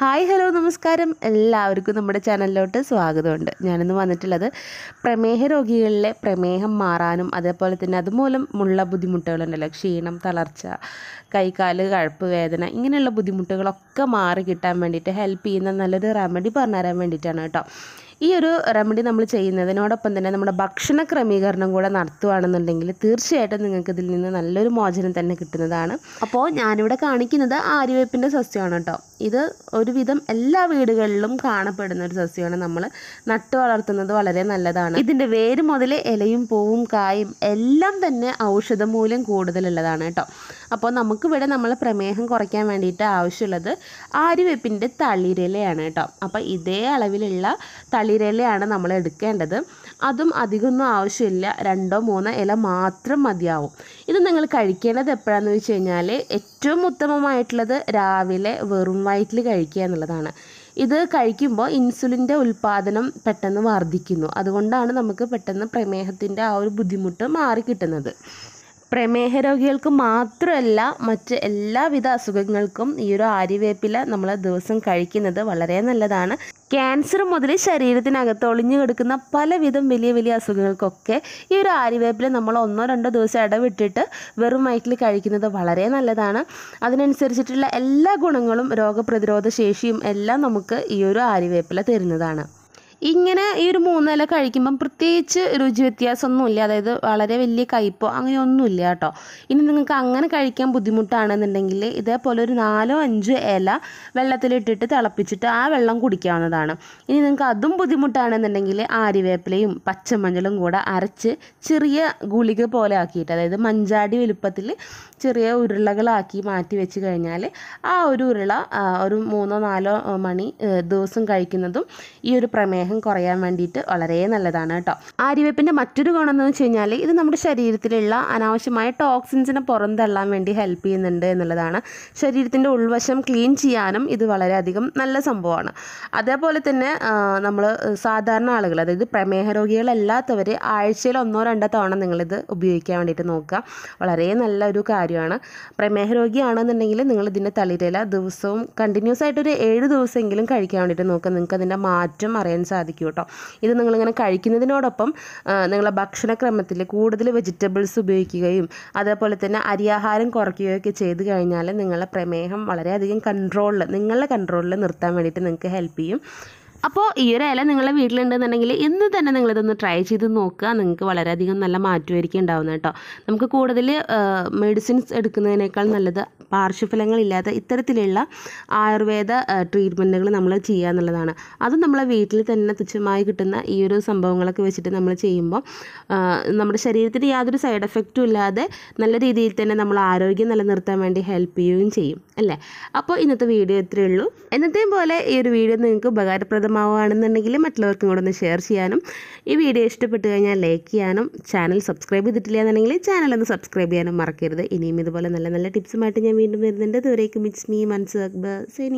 hi hello നമസ്കാരം എല്ലാവർക്കും നമ്മുടെ ചാനലിലോട്ട് സ്വാഗതമുണ്ട് ഞാനിന്ന് വന്നിട്ടുള്ളത് പ്രമേഹ രോഗികളിലെ പ്രമേഹം മാറാനും അതേപോലെ തന്നെ അതുമൂലം ഉള്ള ബുദ്ധിമുട്ടുകളുണ്ടല്ലോ ക്ഷീണം തളർച്ച കൈകാല് കഴപ്പ് വേദന ഇങ്ങനെയുള്ള ബുദ്ധിമുട്ടുകളൊക്കെ മാറി കിട്ടാൻ വേണ്ടിയിട്ട് ഹെൽപ്പ് ചെയ്യുന്ന നല്ലൊരു റെമഡി പറഞ്ഞുതരാൻ വേണ്ടിയിട്ടാണ് കേട്ടോ ഈ ഒരു റെമഡി നമ്മൾ ചെയ്യുന്നതിനോടൊപ്പം തന്നെ നമ്മുടെ ഭക്ഷണ ക്രമീകരണം കൂടെ നടത്തുകയാണെന്നുണ്ടെങ്കിൽ തീർച്ചയായിട്ടും നിങ്ങൾക്ക് ഇതിൽ നിന്ന് നല്ലൊരു മോചനം തന്നെ കിട്ടുന്നതാണ് അപ്പോൾ ഞാനിവിടെ കാണിക്കുന്നത് ആര്യവേപ്പിൻ്റെ സസ്യമാണ് കേട്ടോ ഇത് ഒരുവിധം എല്ലാ വീടുകളിലും കാണപ്പെടുന്ന ഒരു സസ്യമാണ് നമ്മൾ നട്ടു വളർത്തുന്നത് വളരെ നല്ലതാണ് ഇതിൻ്റെ വേര് മുതൽ ഇലയും പൂവും കായും എല്ലാം തന്നെ മൂല്യം കൂടുതലുള്ളതാണ് കേട്ടോ അപ്പോൾ നമുക്കിവിടെ നമ്മൾ പ്രമേഹം കുറയ്ക്കാൻ വേണ്ടിയിട്ട് ആവശ്യമുള്ളത് ആര്യവേപ്പിൻ്റെ തളിരിലയാണ് കേട്ടോ അപ്പോൾ ഇതേ അളവിലുള്ള തളി കളിരലയാണ് നമ്മൾ എടുക്കേണ്ടത് അതും അധികമൊന്നും ആവശ്യമില്ല രണ്ടോ മൂന്നോ ഇല മാത്രം മതിയാവും ഇത് നിങ്ങൾ കഴിക്കേണ്ടത് എപ്പോഴാന്ന് വെച്ച് കഴിഞ്ഞാൽ ഏറ്റവും ഉത്തമമായിട്ടുള്ളത് രാവിലെ വെറും വയറ്റിൽ കഴിക്കുക എന്നുള്ളതാണ് ഇത് കഴിക്കുമ്പോൾ ഇൻസുലിൻ്റെ ഉൽപ്പാദനം പെട്ടെന്ന് വർദ്ധിക്കുന്നു അതുകൊണ്ടാണ് നമുക്ക് പെട്ടെന്ന് പ്രമേഹത്തിൻ്റെ ആ ഒരു ബുദ്ധിമുട്ട് മാറിക്കിട്ടുന്നത് പ്രമേഹ രോഗികൾക്ക് മാത്രമല്ല മറ്റ് എല്ലാവിധ അസുഖങ്ങൾക്കും ഈ ഒരു ആര്യവേപ്പില നമ്മൾ ദിവസം കഴിക്കുന്നത് വളരെ നല്ലതാണ് ക്യാൻസർ മുതൽ ശരീരത്തിനകത്ത് ഒളിഞ്ഞു കിടക്കുന്ന പലവിധം വലിയ വലിയ അസുഖങ്ങൾക്കൊക്കെ ഈ ഒരു ആര്യവേപ്പില നമ്മൾ ഒന്നോ രണ്ടോ ദിവസം ഇടവിട്ടിട്ട് വെറും വയറ്റിൽ കഴിക്കുന്നത് വളരെ നല്ലതാണ് അതിനനുസരിച്ചിട്ടുള്ള എല്ലാ ഗുണങ്ങളും രോഗപ്രതിരോധ ശേഷിയും എല്ലാം നമുക്ക് ഈ ഒരു ആര്യവേപ്പില തരുന്നതാണ് ഇങ്ങനെ ഈ ഒരു മൂന്നില കഴിക്കുമ്പം പ്രത്യേകിച്ച് രുചി വ്യത്യാസമൊന്നുമില്ല അതായത് വളരെ വലിയ കയ്പോ അങ്ങനെയൊന്നുമില്ല കേട്ടോ ഇനി നിങ്ങൾക്ക് അങ്ങനെ കഴിക്കാൻ ബുദ്ധിമുട്ടാണെന്നുണ്ടെങ്കിൽ ഇതേപോലെ ഒരു നാലോ അഞ്ചോ ഇല വെള്ളത്തിലിട്ടിട്ട് തിളപ്പിച്ചിട്ട് ആ വെള്ളം കുടിക്കാവുന്നതാണ് ഇനി നിങ്ങൾക്ക് അതും ബുദ്ധിമുട്ടാണെന്നുണ്ടെങ്കിൽ ആര്യവേപ്പിലയും പച്ചമഞ്ഞളും കൂടെ അരച്ച് ചെറിയ ഗുളിക പോലെ ആക്കിയിട്ട് അതായത് മഞ്ചാടി വലുപ്പത്തിൽ ചെറിയ ഉരുളകളാക്കി മാറ്റി വെച്ച് കഴിഞ്ഞാൽ ആ ഒരു ഉരുള ഒരു മൂന്നോ നാലോ മണി ദിവസം കഴിക്കുന്നതും ഈ ഒരു പ്രമേഹം ദാഹം കുറയാൻ വേണ്ടിയിട്ട് വളരെ നല്ലതാണ് കേട്ടോ ആര്യവേപ്പിൻ്റെ മറ്റൊരു ഗുണം എന്ന് വെച്ച് കഴിഞ്ഞാൽ ഇത് നമ്മുടെ ശരീരത്തിലുള്ള അനാവശ്യമായ ടോക്സിൻസിനെ പുറന്തള്ളാൻ വേണ്ടി ഹെൽപ്പ് ചെയ്യുന്നുണ്ട് എന്നുള്ളതാണ് ശരീരത്തിൻ്റെ ഉൾവശം ക്ലീൻ ചെയ്യാനും ഇത് വളരെയധികം നല്ല സംഭവമാണ് അതേപോലെ തന്നെ നമ്മൾ സാധാരണ ആളുകൾ അതായത് പ്രമേഹ രോഗികളല്ലാത്തവർ ആഴ്ചയിൽ ഒന്നോ രണ്ടോ തവണ നിങ്ങളിത് ഉപയോഗിക്കാൻ വേണ്ടിയിട്ട് നോക്കുക വളരെ നല്ലൊരു കാര്യമാണ് പ്രമേഹ രോഗിയാണെന്നുണ്ടെങ്കിൽ നിങ്ങൾ ഇതിൻ്റെ തളിരല ദിവസവും കണ്ടിന്യൂസ് ആയിട്ടൊരു ഏഴ് ദിവസമെങ്കിലും കഴിക്കാൻ വേണ്ടിയിട്ട് നോക്കുക നിങ്ങൾക്ക് അതിൻ്റെ മാറ്റം അറിയാൻ സാധിക്കും കേട്ടോ ഇത് നിങ്ങളിങ്ങനെ കഴിക്കുന്നതിനോടൊപ്പം നിങ്ങളുടെ ഭക്ഷണക്രമത്തിൽ കൂടുതൽ വെജിറ്റബിൾസ് ഉപയോഗിക്കുകയും അതേപോലെ തന്നെ അരിയാഹാരം കുറയ്ക്കുകയൊക്കെ ചെയ്ത് കഴിഞ്ഞാൽ നിങ്ങളുടെ പ്രമേഹം വളരെയധികം കൺട്രോളിൽ നിങ്ങളുടെ കൺട്രോളിൽ നിർത്താൻ വേണ്ടിയിട്ട് നിങ്ങൾക്ക് ഹെൽപ്പ് ചെയ്യും അപ്പോൾ ഈ ഒരു ഇല നിങ്ങളുടെ വീട്ടിലുണ്ടെന്നുണ്ടെങ്കിൽ ഇന്ന് തന്നെ നിങ്ങളിതൊന്ന് ട്രൈ ചെയ്ത് നോക്കുക നിങ്ങൾക്ക് വളരെയധികം നല്ല മാറ്റമായിരിക്കും ഉണ്ടാവുന്നത് കേട്ടോ നമുക്ക് കൂടുതൽ മെഡിസിൻസ് എടുക്കുന്നതിനേക്കാൾ നല്ലത് പാർശ്വഫലങ്ങളില്ലാത്ത ഇത്തരത്തിലുള്ള ആയുർവേദ ട്രീറ്റ്മെൻറ്റുകൾ നമ്മൾ ചെയ്യുക എന്നുള്ളതാണ് അതും നമ്മളെ വീട്ടിൽ തന്നെ തുച്ഛമായി കിട്ടുന്ന ഈ ഒരു സംഭവങ്ങളൊക്കെ വെച്ചിട്ട് നമ്മൾ ചെയ്യുമ്പോൾ നമ്മുടെ ശരീരത്തിന് യാതൊരു സൈഡ് എഫക്റ്റും ഇല്ലാതെ നല്ല രീതിയിൽ തന്നെ നമ്മൾ ആരോഗ്യം നിലനിർത്താൻ വേണ്ടി ഹെൽപ്പ് ചെയ്യുകയും ചെയ്യും അല്ലേ അപ്പോൾ ഇന്നത്തെ വീഡിയോ ഇത്രയേ ഉള്ളൂ എന്നത്തെയും പോലെ ഈ ഒരു വീഡിയോ നിങ്ങൾക്ക് ഉപകാരപ്രദമായി ഇഷ്ടമാവുകയാണെന്നുണ്ടെങ്കിൽ മറ്റുള്ളവർക്കും കൂടെ ഒന്ന് ഷെയർ ചെയ്യാനും ഈ വീഡിയോ ഇഷ്ടപ്പെട്ട് കഴിഞ്ഞാൽ ലൈക്ക് ചെയ്യാനും ചാനൽ സബ്സ്ക്രൈബ് ചെയ്തിട്ടില്ല എന്നുണ്ടെങ്കിൽ ചാനൽ ഒന്ന് സബ്സ്ക്രൈബ് ചെയ്യാനും മറക്കരുത് ഇനിയും ഇതുപോലെ നല്ല നല്ല ടിപ്സുമായിട്ട് ഞാൻ വീണ്ടും വരുന്നുണ്ട് ദൂരേക്ക് മിറ്റ്സ് മീ മൻസ് അക്ബർ സൈനിങ്